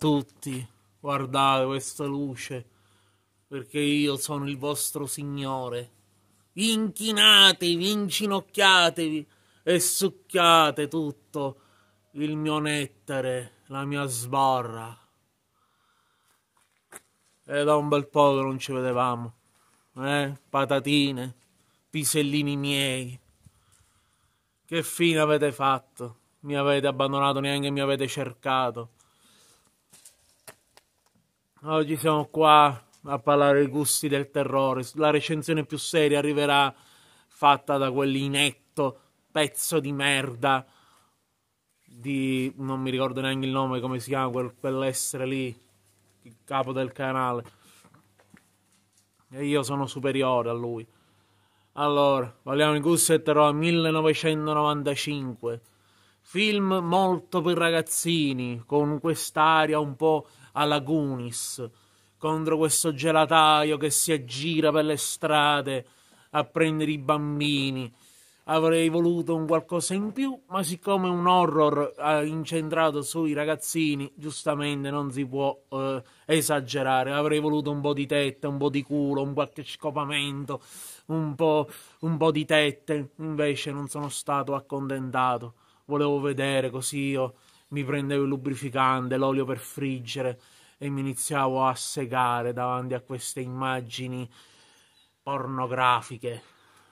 tutti, guardate questa luce, perché io sono il vostro Signore. Inchinatevi, inginocchiatevi e succhiate tutto il mio nettare, la mia sbarra. E da un bel po' che non ci vedevamo, eh? Patatine, pisellini miei. Che fine avete fatto? Mi avete abbandonato, neanche mi avete cercato. Oggi siamo qua a parlare dei gusti del terrore. La recensione più seria arriverà fatta da quell'inetto pezzo di merda di... non mi ricordo neanche il nome, come si chiama quel, quell'essere lì, il capo del canale. E io sono superiore a lui. Allora, parliamo di gusti del terrore 1995 film molto per ragazzini, con quest'aria un po' alla Gunis, contro questo gelataio che si aggira per le strade a prendere i bambini. Avrei voluto un qualcosa in più, ma siccome è un horror incentrato sui ragazzini, giustamente non si può eh, esagerare. Avrei voluto un po' di tette, un po' di culo, un qualche scopamento, un po', un po' di tette. Invece non sono stato accontentato volevo vedere, così io mi prendevo il lubrificante, l'olio per friggere e mi iniziavo a segare davanti a queste immagini pornografiche.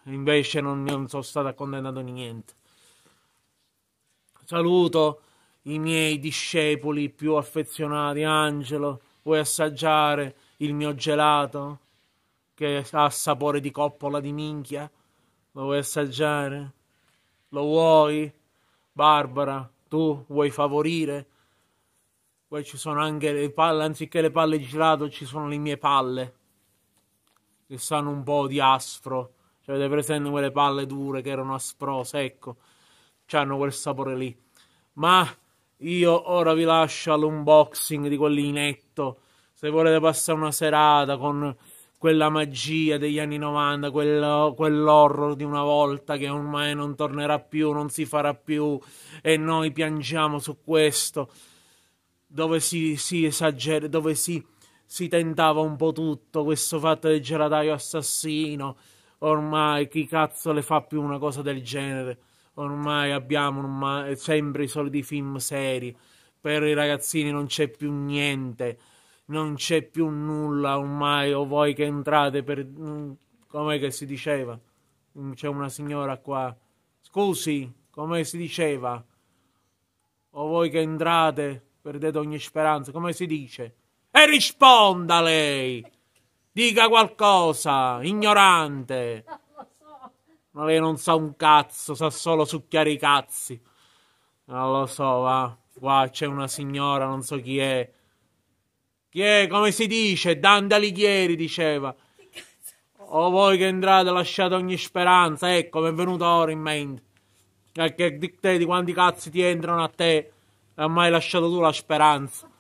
Invece non, non sono stato accontentato di niente. Saluto i miei discepoli più affezionati. Angelo, vuoi assaggiare il mio gelato? Che ha sapore di coppola di minchia? Lo vuoi assaggiare? Lo vuoi? Barbara, tu vuoi favorire? Poi ci sono anche le palle, anziché le palle di gelato ci sono le mie palle, che sanno un po' di aspro. Cioè, avete presente quelle palle dure che erano asprose, ecco, hanno quel sapore lì. Ma io ora vi lascio all'unboxing di quellinetto. Se volete passare una serata con quella magia degli anni 90, quello, quell'horror di una volta che ormai non tornerà più, non si farà più e noi piangiamo su questo, dove si, si esagera, dove si, si tentava un po' tutto, questo fatto del gelataio assassino, ormai chi cazzo le fa più una cosa del genere? Ormai abbiamo ormai, sempre i soliti film seri, per i ragazzini non c'è più niente non c'è più nulla ormai, o voi che entrate per... Mm, come che si diceva? Mm, c'è una signora qua. Scusi, come si diceva? O voi che entrate, perdete ogni speranza, come si dice? E risponda lei! Dica qualcosa, ignorante! Ma lei non sa un cazzo, sa solo succhiare i cazzi. Non lo so, va. Qua c'è una signora, non so chi è chi è? come si dice, Dante Alighieri, diceva. O voi che entrate lasciate ogni speranza, ecco, mi è venuto ora in mente. Perché di te, di quanti cazzi ti entrano a te, non mai lasciato tu la speranza.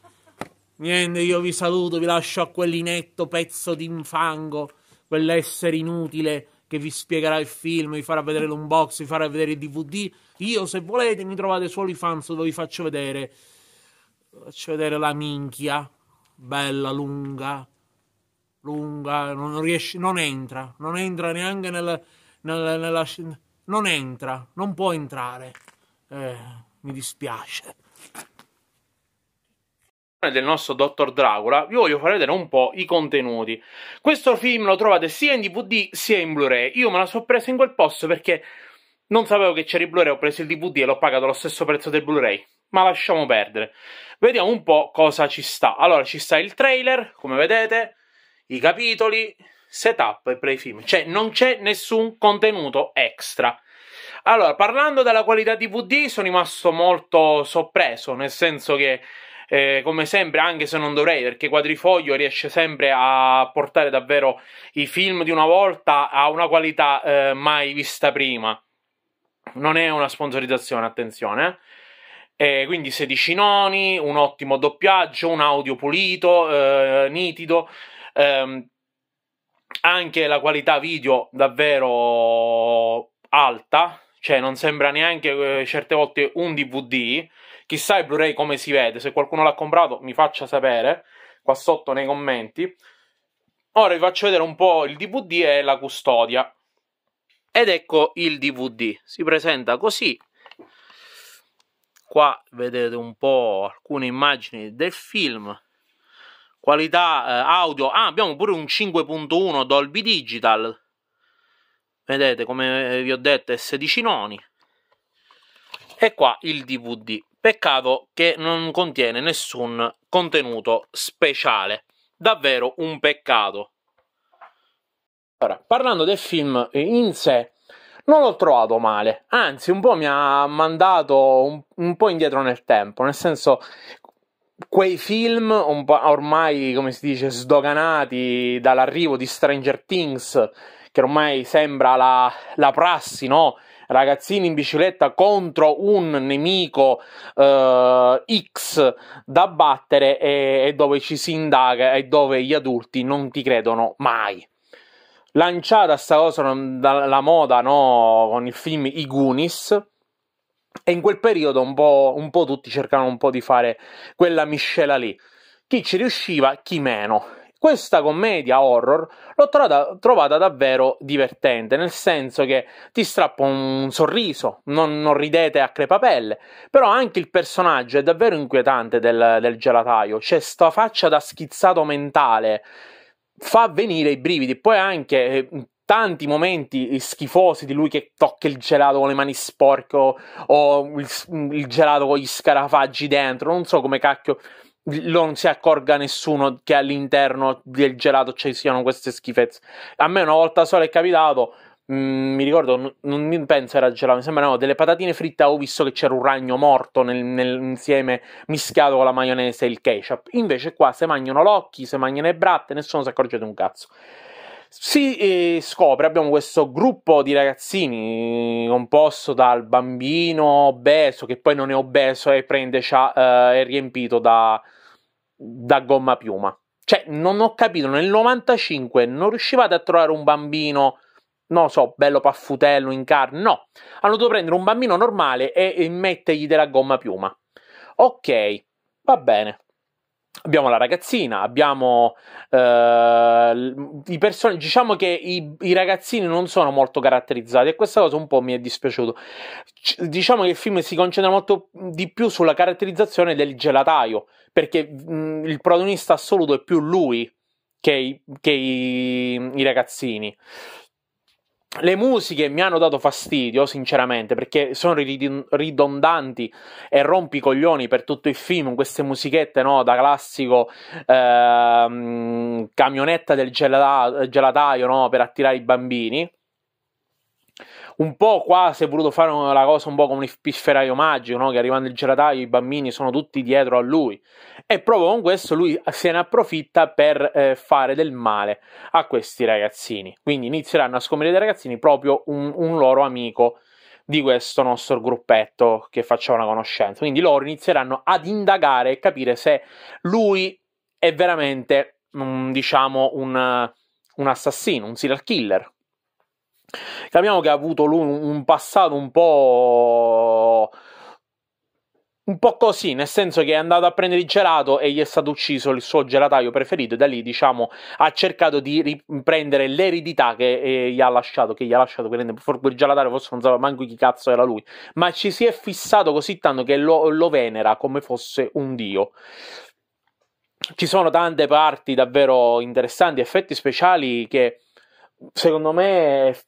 Niente, io vi saluto, vi lascio a quell'inetto pezzo d'infango, quell'essere inutile che vi spiegherà il film, vi farà vedere l'unbox, vi farà vedere il DVD. Io, se volete, mi trovate solo i fans dove vi faccio vedere. Vi Faccio vedere la minchia bella, lunga, lunga, non riesce, non entra, non entra neanche nel, nel, nella scena, non entra, non può entrare, eh, mi dispiace. Del nostro Dottor Dracula, vi voglio far vedere un po' i contenuti. Questo film lo trovate sia in DVD sia in Blu-ray. Io me la sono presa in quel posto perché non sapevo che c'era il Blu-ray, ho preso il DVD e l'ho pagato allo stesso prezzo del Blu-ray ma lasciamo perdere. Vediamo un po' cosa ci sta. Allora, ci sta il trailer, come vedete, i capitoli, setup e play film. Cioè, non c'è nessun contenuto extra. Allora, parlando della qualità DVD, sono rimasto molto sorpreso, nel senso che eh, come sempre, anche se non dovrei, perché Quadrifoglio riesce sempre a portare davvero i film di una volta a una qualità eh, mai vista prima. Non è una sponsorizzazione, attenzione. Eh. Eh, quindi 16 noni, un ottimo doppiaggio, un audio pulito, eh, nitido, ehm, anche la qualità video davvero alta, cioè non sembra neanche eh, certe volte un DVD. Chissà il Blu-ray come si vede, se qualcuno l'ha comprato mi faccia sapere qua sotto nei commenti. Ora vi faccio vedere un po' il DVD e la custodia. Ed ecco il DVD, si presenta così, qua vedete un po' alcune immagini del film qualità eh, audio ah, abbiamo pure un 5.1 Dolby Digital vedete come eh, vi ho detto è 16 noni e qua il DVD peccato che non contiene nessun contenuto speciale davvero un peccato allora, parlando del film in sé non l'ho trovato male, anzi un po' mi ha mandato un, un po' indietro nel tempo, nel senso quei film ormai, come si dice, sdoganati dall'arrivo di Stranger Things, che ormai sembra la, la prassi, no? Ragazzini in bicicletta contro un nemico eh, X da battere e, e dove ci si indaga e dove gli adulti non ti credono mai lanciata sta cosa dalla moda, no? Con il film I Goonies. E in quel periodo un po', un po' tutti cercavano un po' di fare quella miscela lì. Chi ci riusciva, chi meno. Questa commedia horror l'ho trovata, trovata, davvero divertente, nel senso che ti strappo un sorriso, non, non, ridete a crepapelle, però anche il personaggio è davvero inquietante del, del gelataio, c'è sta faccia da schizzato mentale fa venire i brividi. Poi anche eh, tanti momenti schifosi di lui che tocca il gelato con le mani sporche o il, il, gelato con gli scarafaggi dentro, non so come cacchio non si accorga nessuno che all'interno del gelato ci siano queste schifezze. A me una volta sola è capitato, Mm, mi ricordo, non, non, penso era gelato, mi sembra no, delle patatine fritte ho visto che c'era un ragno morto nel, nel, insieme mischiato con la maionese e il ketchup. Invece qua se mangiano l'occhi, se mangiano i bratte, nessuno si accorge di un cazzo. Si eh, scopre, abbiamo questo gruppo di ragazzini eh, composto dal bambino obeso, che poi non è obeso e prende, eh, è riempito da, da gomma piuma. Cioè, non ho capito, nel 95 non riuscivate a trovare un bambino non so, bello paffutello in carne, no. Hanno dovuto prendere un bambino normale e, e mettergli della gomma piuma. Ok, va bene. Abbiamo la ragazzina, abbiamo eh, i personaggi. Diciamo che i, i, ragazzini non sono molto caratterizzati e questa cosa un po' mi è dispiaciuto. C- diciamo che il film si concentra molto di più sulla caratterizzazione del gelataio, perché mh, mm, il protagonista assoluto è più lui che i, che i, i ragazzini le musiche mi hanno dato fastidio, sinceramente, perché sono ridondanti e rompi coglioni per tutto il film. Queste musichette, no, da classico ehm, camionetta del gelata- gelataio, no, per attirare i bambini un po' qua si è voluto fare la cosa un po' come un pifferaio magico, no? che arrivando il gelataio i bambini sono tutti dietro a lui e proprio con questo lui se ne approfitta per eh, fare del male a questi ragazzini. Quindi inizieranno a scomparire dei ragazzini proprio un, un loro amico di questo nostro gruppetto che facciamo una conoscenza. Quindi loro inizieranno ad indagare e capire se lui è veramente, diciamo, un, un assassino, un serial killer, Capiamo che ha avuto un passato un po' un po' così, nel senso che è andato a prendere il gelato e gli è stato ucciso il suo gelataio preferito e da lì, diciamo, ha cercato di riprendere l'eredità che eh, gli ha lasciato, che gli ha lasciato forse quel gelataio forse non sapeva manco chi cazzo era lui, ma ci si è fissato così tanto che lo, lo venera come fosse un dio. Ci sono tante parti davvero interessanti, effetti speciali che secondo me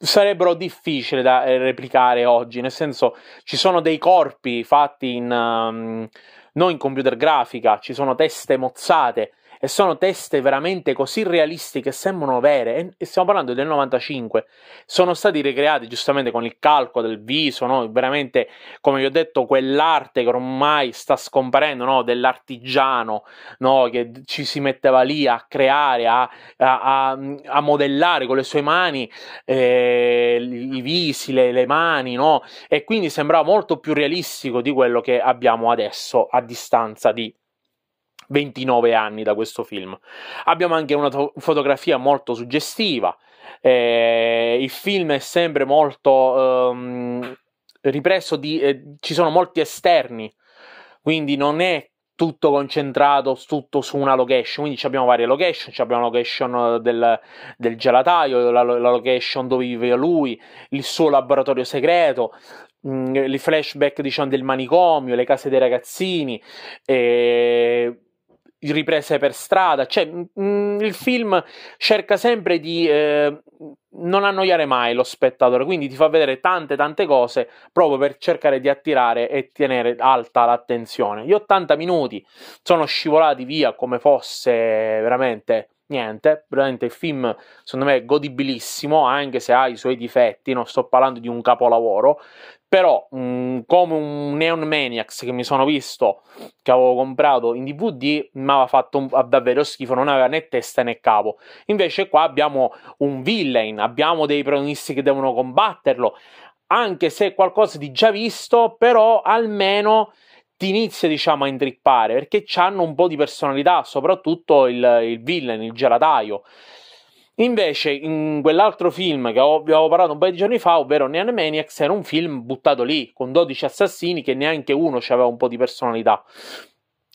sarebbero difficili da eh, replicare oggi, nel senso ci sono dei corpi fatti in, um, non in computer grafica, ci sono teste mozzate e sono teste veramente così realistiche sembrano vere, e stiamo parlando del 95, sono stati ricreati giustamente con il calco del viso, no? veramente come vi ho detto quell'arte che ormai sta scomparendo, no? dell'artigiano no? che ci si metteva lì a creare, a, a, a modellare con le sue mani eh, i visi, le, le mani, e quindi sembrava molto più realistico di quello che abbiamo adesso a distanza di 29 anni da questo film. Abbiamo anche una to- fotografia molto suggestiva, eh, il film è sempre molto ehm, ripresso di... Eh, ci sono molti esterni, quindi non è tutto concentrato tutto su una location. Quindi abbiamo varie location: abbiamo la location eh, del, del gelataio, la, la, location dove vive lui, il suo laboratorio segreto. Mh, mm, i flashback diciamo, del manicomio, le case dei ragazzini, eh, riprese per strada, cioè mh, mm, mm, il film cerca sempre di eh, non annoiare mai lo spettatore, quindi ti fa vedere tante tante cose proprio per cercare di attirare e tenere alta l'attenzione. Gli 80 minuti sono scivolati via come fosse veramente niente, veramente il film secondo me è godibilissimo anche se ha i suoi difetti, non sto parlando di un capolavoro, però mh, mm, come un Neon Maniacs che mi sono visto, che avevo comprato in DVD, mi aveva fatto un, davvero schifo, non aveva né testa né capo. Invece qua abbiamo un villain, abbiamo dei protagonisti che devono combatterlo, anche se è qualcosa di già visto, però almeno ti inizia diciamo a intrippare perché hanno un po' di personalità, soprattutto il, il villain, il gelataio. Invece, in quell'altro film che avevo parlato un paio di giorni fa, ovvero Neon Maniacs, era un film buttato lì con 12 assassini che neanche uno aveva un po' di personalità.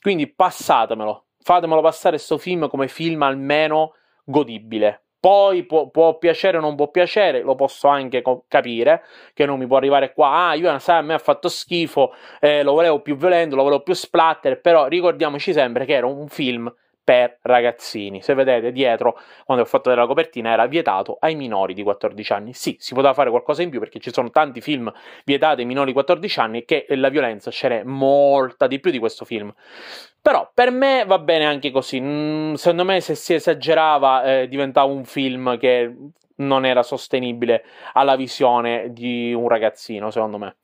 Quindi passatemelo, fatemelo passare questo film come film almeno godibile. Poi può, può, piacere o non può piacere, lo posso anche co- capire, che non mi può arrivare qua, ah, io sai, a me ha fatto schifo, eh, lo volevo più violento, lo volevo più splatter, però ricordiamoci sempre che era un film per ragazzini. Se vedete dietro, quando ho fatto della copertina, era vietato ai minori di 14 anni. Sì, si poteva fare qualcosa in più perché ci sono tanti film vietati ai minori di 14 anni che la violenza ce n'è molta di più di questo film. Però per me va bene anche così. Mm, secondo me se si esagerava eh, diventava un film che non era sostenibile alla visione di un ragazzino, secondo me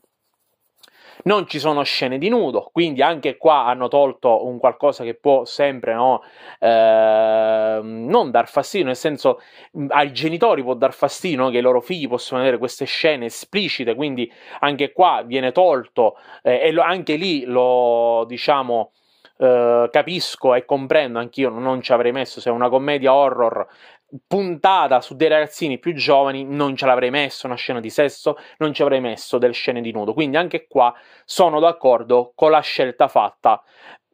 non ci sono scene di nudo, quindi anche qua hanno tolto un qualcosa che può sempre no, eh, non dar fastidio, nel senso ai genitori può dar fastidio no, che i loro figli possano avere queste scene esplicite, quindi anche qua viene tolto eh, e lo, anche lì lo diciamo eh, capisco e comprendo, anch'io non ci avrei messo, se è una commedia horror puntata su dei ragazzini più giovani non ce l'avrei messo una scena di sesso, non ci avrei messo delle scene di nudo. Quindi anche qua sono d'accordo con la scelta fatta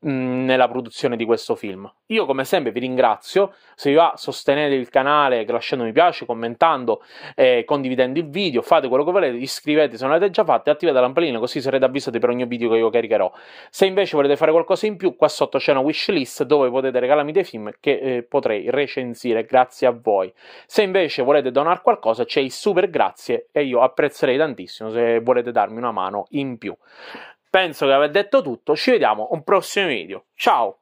nella produzione di questo film. Io come sempre vi ringrazio, se vi va sostenete il canale lasciando mi piace, commentando, eh, condividendo il video, fate quello che volete, iscrivetevi se non l'avete già fatto e attivate la lampadina così sarete avvisati per ogni video che io caricherò. Se invece volete fare qualcosa in più, qua sotto c'è una wishlist dove potete regalarmi dei film che eh, potrei recensire grazie a voi. Se invece volete donare qualcosa c'è il super grazie e io apprezzerei tantissimo se volete darmi una mano in più penso di aver detto tutto, ci vediamo un prossimo video. Ciao!